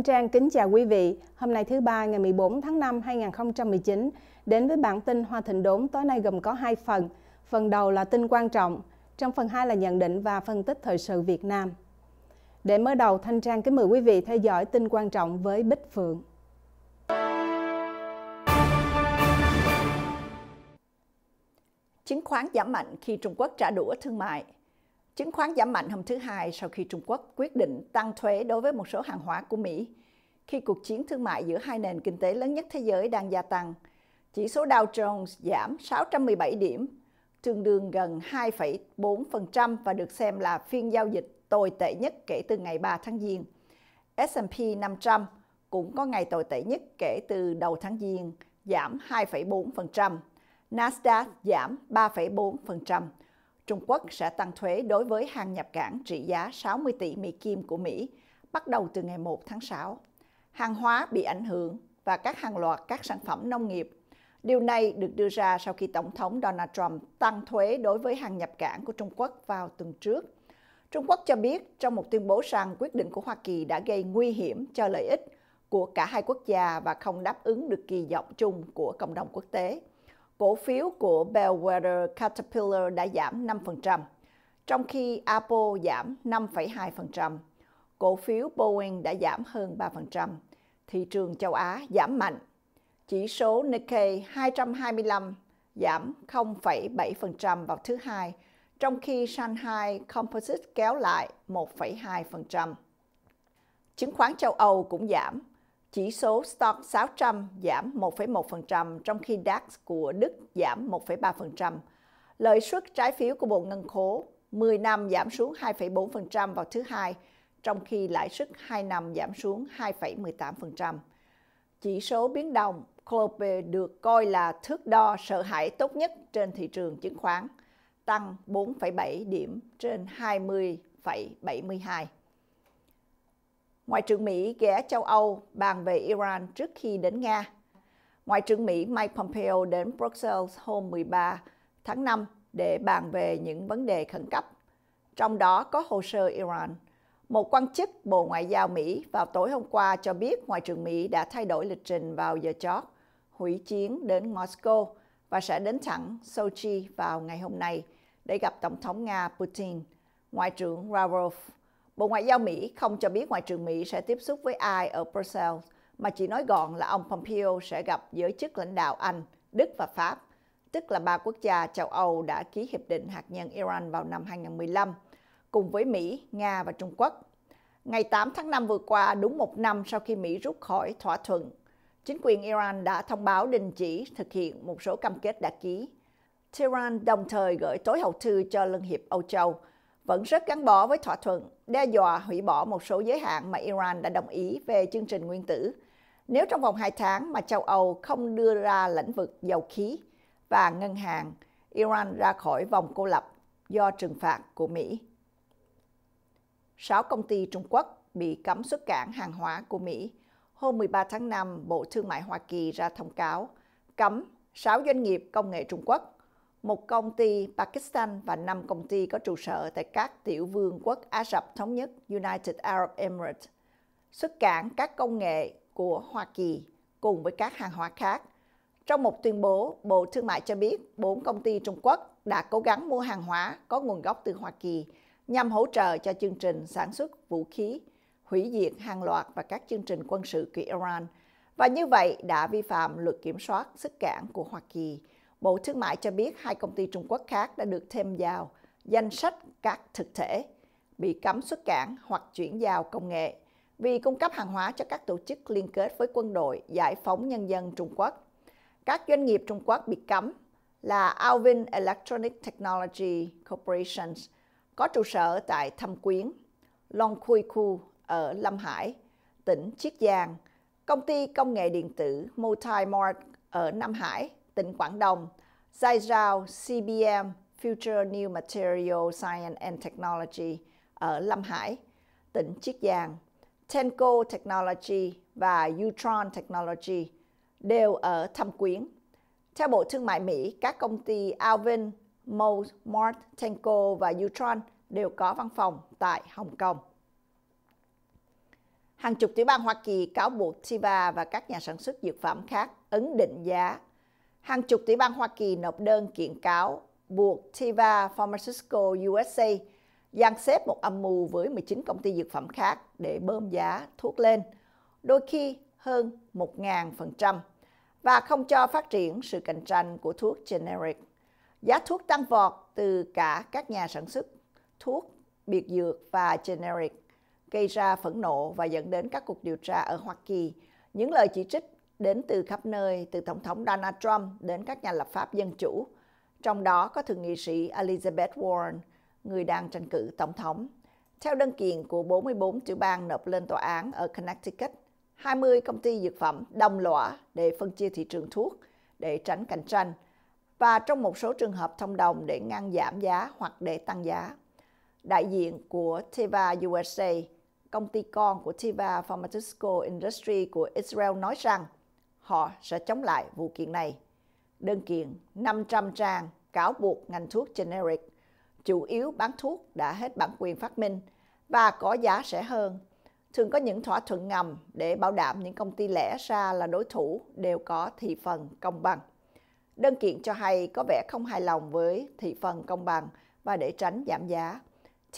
Thanh Trang kính chào quý vị. Hôm nay thứ ba ngày 14 tháng 5 2019 đến với bản tin Hoa Thịnh Đốn tối nay gồm có hai phần. Phần đầu là tin quan trọng, trong phần 2 là nhận định và phân tích thời sự Việt Nam. Để mở đầu, Thanh Trang kính mời quý vị theo dõi tin quan trọng với Bích Phượng. Chứng khoán giảm mạnh khi Trung Quốc trả đũa thương mại – Chứng khoán giảm mạnh hôm thứ Hai sau khi Trung Quốc quyết định tăng thuế đối với một số hàng hóa của Mỹ, khi cuộc chiến thương mại giữa hai nền kinh tế lớn nhất thế giới đang gia tăng. Chỉ số Dow Jones giảm 617 điểm, tương đương gần 2,4% và được xem là phiên giao dịch tồi tệ nhất kể từ ngày 3 tháng Giêng. S&P 500 cũng có ngày tồi tệ nhất kể từ đầu tháng Giêng, giảm 2,4%. Nasdaq giảm 3,4%. Trung Quốc sẽ tăng thuế đối với hàng nhập cảng trị giá 60 tỷ Mỹ Kim của Mỹ bắt đầu từ ngày 1 tháng 6. Hàng hóa bị ảnh hưởng và các hàng loạt các sản phẩm nông nghiệp. Điều này được đưa ra sau khi Tổng thống Donald Trump tăng thuế đối với hàng nhập cảng của Trung Quốc vào tuần trước. Trung Quốc cho biết trong một tuyên bố rằng quyết định của Hoa Kỳ đã gây nguy hiểm cho lợi ích của cả hai quốc gia và không đáp ứng được kỳ vọng chung của cộng đồng quốc tế cổ phiếu của Bellwether Caterpillar đã giảm 5%, trong khi Apple giảm 5,2%, cổ phiếu Boeing đã giảm hơn 3%, thị trường châu Á giảm mạnh. Chỉ số Nikkei 225 giảm 0,7% vào thứ hai, trong khi Shanghai Composite kéo lại 1,2%. Chứng khoán châu Âu cũng giảm chỉ số Stock 600 giảm 1,1% trong khi DAX của Đức giảm 1,3%. Lợi suất trái phiếu của Bộ Ngân khố 10 năm giảm xuống 2,4% vào thứ hai, trong khi lãi suất 2 năm giảm xuống 2,18%. Chỉ số biến động Clope được coi là thước đo sợ hãi tốt nhất trên thị trường chứng khoán, tăng 4,7 điểm trên 20,72. Ngoại trưởng Mỹ ghé châu Âu bàn về Iran trước khi đến Nga. Ngoại trưởng Mỹ Mike Pompeo đến Brussels hôm 13 tháng 5 để bàn về những vấn đề khẩn cấp, trong đó có hồ sơ Iran. Một quan chức Bộ Ngoại giao Mỹ vào tối hôm qua cho biết Ngoại trưởng Mỹ đã thay đổi lịch trình vào giờ chót, hủy chuyến đến Moscow và sẽ đến thẳng Sochi vào ngày hôm nay để gặp Tổng thống Nga Putin. Ngoại trưởng Lavrov Bộ Ngoại giao Mỹ không cho biết Ngoại trưởng Mỹ sẽ tiếp xúc với ai ở Brussels, mà chỉ nói gọn là ông Pompeo sẽ gặp giới chức lãnh đạo Anh, Đức và Pháp, tức là ba quốc gia châu Âu đã ký hiệp định hạt nhân Iran vào năm 2015, cùng với Mỹ, Nga và Trung Quốc. Ngày 8 tháng 5 vừa qua, đúng một năm sau khi Mỹ rút khỏi thỏa thuận, chính quyền Iran đã thông báo đình chỉ thực hiện một số cam kết đã ký. Tehran đồng thời gửi tối hậu thư cho Liên hiệp Âu Châu – vẫn rất gắn bó với thỏa thuận đe dọa hủy bỏ một số giới hạn mà Iran đã đồng ý về chương trình nguyên tử nếu trong vòng 2 tháng mà châu Âu không đưa ra lĩnh vực dầu khí và ngân hàng Iran ra khỏi vòng cô lập do trừng phạt của Mỹ. 6 công ty Trung Quốc bị cấm xuất cảng hàng hóa của Mỹ. Hôm 13 tháng 5, Bộ Thương mại Hoa Kỳ ra thông cáo cấm 6 doanh nghiệp công nghệ Trung Quốc một công ty Pakistan và 5 công ty có trụ sở tại các tiểu vương quốc Ả Rập Thống Nhất United Arab Emirates, xuất cảng các công nghệ của Hoa Kỳ cùng với các hàng hóa khác. Trong một tuyên bố, Bộ Thương mại cho biết 4 công ty Trung Quốc đã cố gắng mua hàng hóa có nguồn gốc từ Hoa Kỳ nhằm hỗ trợ cho chương trình sản xuất vũ khí, hủy diệt hàng loạt và các chương trình quân sự của Iran, và như vậy đã vi phạm luật kiểm soát sức cảng của Hoa Kỳ Bộ Thương mại cho biết hai công ty Trung Quốc khác đã được thêm vào danh sách các thực thể bị cấm xuất cảng hoặc chuyển giao công nghệ vì cung cấp hàng hóa cho các tổ chức liên kết với quân đội giải phóng nhân dân Trung Quốc. Các doanh nghiệp Trung Quốc bị cấm là Alvin Electronic Technology Corporation có trụ sở tại Thâm Quyến, Long Khui Khu ở Lâm Hải, tỉnh Chiết Giang, công ty công nghệ điện tử Multimart ở Nam Hải, tỉnh Quảng Đông, Zai Zhao, CBM, Future New Material Science and Technology ở Lâm Hải, tỉnh Chiết Giang, Tenco Technology và Utron Technology đều ở Thâm Quyến. Theo Bộ Thương mại Mỹ, các công ty Alvin, Mold, Mart, Tenco và Utron đều có văn phòng tại Hồng Kông. Hàng chục tiểu bang Hoa Kỳ cáo buộc Teva và các nhà sản xuất dược phẩm khác ấn định giá hàng chục tiểu bang Hoa Kỳ nộp đơn kiện cáo buộc Teva Pharmaceutical USA dàn xếp một âm mưu với 19 công ty dược phẩm khác để bơm giá thuốc lên, đôi khi hơn 1.000% và không cho phát triển sự cạnh tranh của thuốc generic. Giá thuốc tăng vọt từ cả các nhà sản xuất thuốc biệt dược và generic gây ra phẫn nộ và dẫn đến các cuộc điều tra ở Hoa Kỳ, những lời chỉ trích đến từ khắp nơi, từ Tổng thống Donald Trump đến các nhà lập pháp Dân Chủ, trong đó có thượng nghị sĩ Elizabeth Warren, người đang tranh cử Tổng thống. Theo đơn kiện của 44 tiểu bang nộp lên tòa án ở Connecticut, 20 công ty dược phẩm đồng lõa để phân chia thị trường thuốc để tránh cạnh tranh và trong một số trường hợp thông đồng để ngăn giảm giá hoặc để tăng giá. Đại diện của Teva USA, công ty con của Teva Pharmaceutical Industry của Israel nói rằng họ sẽ chống lại vụ kiện này. Đơn kiện 500 trang cáo buộc ngành thuốc generic chủ yếu bán thuốc đã hết bản quyền phát minh và có giá rẻ hơn. Thường có những thỏa thuận ngầm để bảo đảm những công ty lẻ ra là đối thủ đều có thị phần công bằng. Đơn kiện cho hay có vẻ không hài lòng với thị phần công bằng và để tránh giảm giá.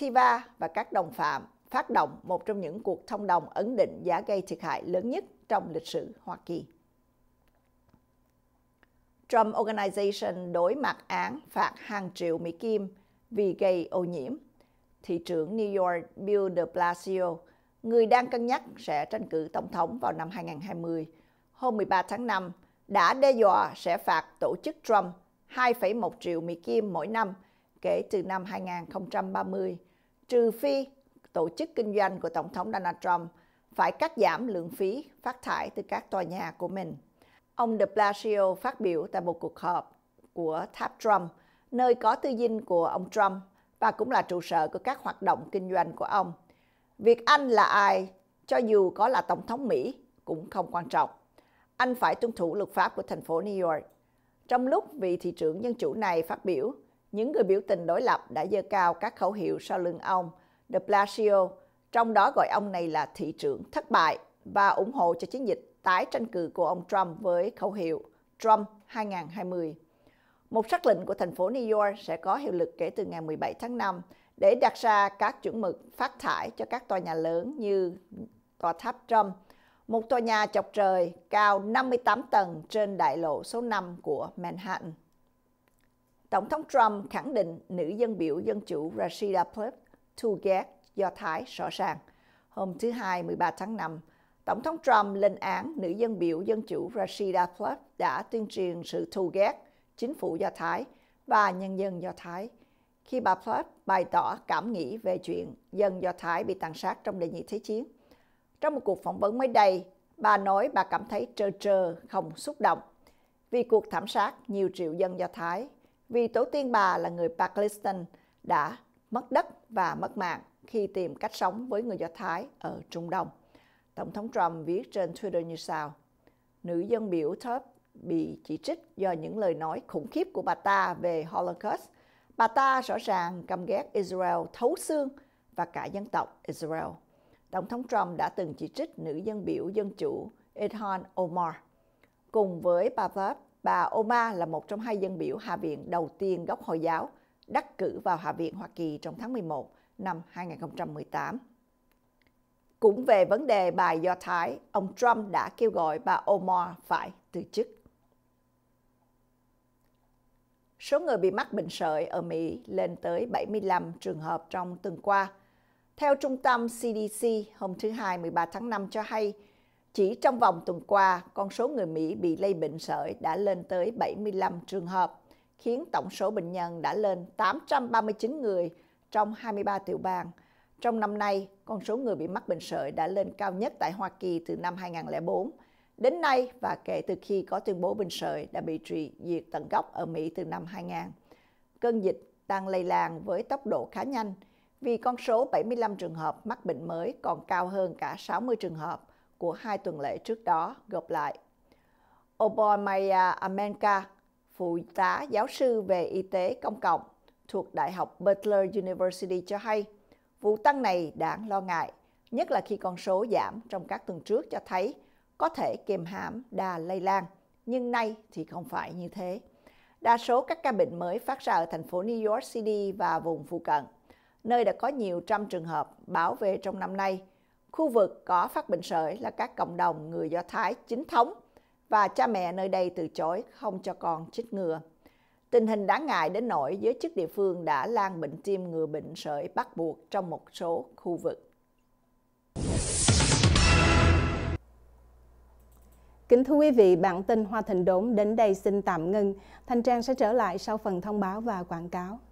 Tiva và các đồng phạm phát động một trong những cuộc thông đồng ấn định giá gây thiệt hại lớn nhất trong lịch sử Hoa Kỳ. Trump Organization đối mặt án phạt hàng triệu Mỹ Kim vì gây ô nhiễm. Thị trưởng New York Bill de Blasio, người đang cân nhắc sẽ tranh cử tổng thống vào năm 2020, hôm 13 tháng 5 đã đe dọa sẽ phạt tổ chức Trump 2,1 triệu Mỹ Kim mỗi năm kể từ năm 2030, trừ phi tổ chức kinh doanh của Tổng thống Donald Trump phải cắt giảm lượng phí phát thải từ các tòa nhà của mình. Ông de Blasio phát biểu tại một cuộc họp của tháp Trump, nơi có tư dinh của ông Trump và cũng là trụ sở của các hoạt động kinh doanh của ông. Việc anh là ai, cho dù có là Tổng thống Mỹ, cũng không quan trọng. Anh phải tuân thủ luật pháp của thành phố New York. Trong lúc vị thị trưởng dân chủ này phát biểu, những người biểu tình đối lập đã dơ cao các khẩu hiệu sau lưng ông, de Blasio, trong đó gọi ông này là thị trưởng thất bại và ủng hộ cho chiến dịch tái tranh cử của ông Trump với khẩu hiệu Trump 2020. Một sắc lệnh của thành phố New York sẽ có hiệu lực kể từ ngày 17 tháng 5 để đặt ra các chuẩn mực phát thải cho các tòa nhà lớn như tòa tháp Trump, một tòa nhà chọc trời cao 58 tầng trên đại lộ số 5 của Manhattan. Tổng thống Trump khẳng định nữ dân biểu dân chủ Rashida Tlaib thu ghét do Thái rõ ràng hôm thứ Hai 13 tháng 5 Tổng thống Trump lên án nữ dân biểu dân chủ Rashida Tlaib đã tuyên truyền sự thù ghét chính phủ Do Thái và nhân dân Do Thái khi bà Tlaib bày tỏ cảm nghĩ về chuyện dân Do Thái bị tàn sát trong Đệ nhị Thế chiến. Trong một cuộc phỏng vấn mới đây, bà nói bà cảm thấy trơ trơ, không xúc động vì cuộc thảm sát nhiều triệu dân Do Thái, vì tổ tiên bà là người Pakistan đã mất đất và mất mạng khi tìm cách sống với người Do Thái ở Trung Đông. Tổng thống Trump viết trên Twitter như sau. Nữ dân biểu Tubb bị chỉ trích do những lời nói khủng khiếp của bà ta về Holocaust. Bà ta rõ ràng căm ghét Israel thấu xương và cả dân tộc Israel. Tổng thống Trump đã từng chỉ trích nữ dân biểu dân chủ Ilhan Omar. Cùng với bà Tubb, bà Omar là một trong hai dân biểu Hạ viện đầu tiên gốc Hồi giáo đắc cử vào Hạ viện Hoa Kỳ trong tháng 11 năm 2018. Cũng về vấn đề bài Do Thái, ông Trump đã kêu gọi bà Omar phải từ chức. Số người bị mắc bệnh sợi ở Mỹ lên tới 75 trường hợp trong tuần qua. Theo Trung tâm CDC, hôm thứ Hai 13 tháng 5 cho hay, chỉ trong vòng tuần qua, con số người Mỹ bị lây bệnh sởi đã lên tới 75 trường hợp, khiến tổng số bệnh nhân đã lên 839 người trong 23 tiểu bang – trong năm nay, con số người bị mắc bệnh sợi đã lên cao nhất tại Hoa Kỳ từ năm 2004. Đến nay và kể từ khi có tuyên bố bệnh sợi đã bị trị diệt tận gốc ở Mỹ từ năm 2000. Cơn dịch đang lây lan với tốc độ khá nhanh vì con số 75 trường hợp mắc bệnh mới còn cao hơn cả 60 trường hợp của hai tuần lễ trước đó gộp lại. Maya Amenka, phụ tá giáo sư về y tế công cộng thuộc Đại học Butler University cho hay, Vụ tăng này đáng lo ngại, nhất là khi con số giảm trong các tuần trước cho thấy có thể kiềm hãm đà lây lan, nhưng nay thì không phải như thế. Đa số các ca bệnh mới phát ra ở thành phố New York City và vùng phụ cận, nơi đã có nhiều trăm trường hợp bảo vệ trong năm nay. Khu vực có phát bệnh sởi là các cộng đồng người Do Thái chính thống và cha mẹ nơi đây từ chối không cho con chích ngừa. Tình hình đáng ngại đến nỗi giới chức địa phương đã lan bệnh tiêm ngừa bệnh sởi bắt buộc trong một số khu vực. Kính thưa quý vị, bản tin Hoa Thịnh Đốn đến đây xin tạm ngưng. Thanh Trang sẽ trở lại sau phần thông báo và quảng cáo.